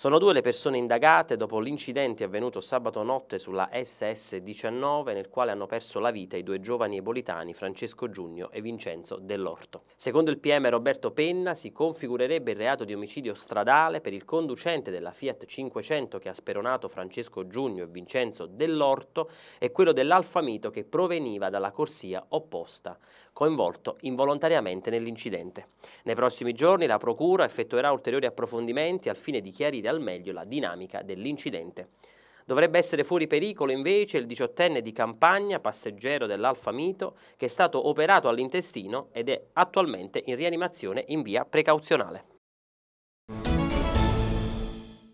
Sono due le persone indagate dopo l'incidente avvenuto sabato notte sulla SS-19 nel quale hanno perso la vita i due giovani ebolitani Francesco Giugno e Vincenzo Dell'Orto. Secondo il PM Roberto Penna si configurerebbe il reato di omicidio stradale per il conducente della Fiat 500 che ha speronato Francesco Giugno e Vincenzo Dell'Orto e quello dell'Alfamito che proveniva dalla corsia opposta, coinvolto involontariamente nell'incidente. Nei prossimi giorni la Procura effettuerà ulteriori approfondimenti al fine di chiarire al meglio la dinamica dell'incidente. Dovrebbe essere fuori pericolo invece il diciottenne di campagna, passeggero dell'Alfa Mito, che è stato operato all'intestino ed è attualmente in rianimazione in via precauzionale.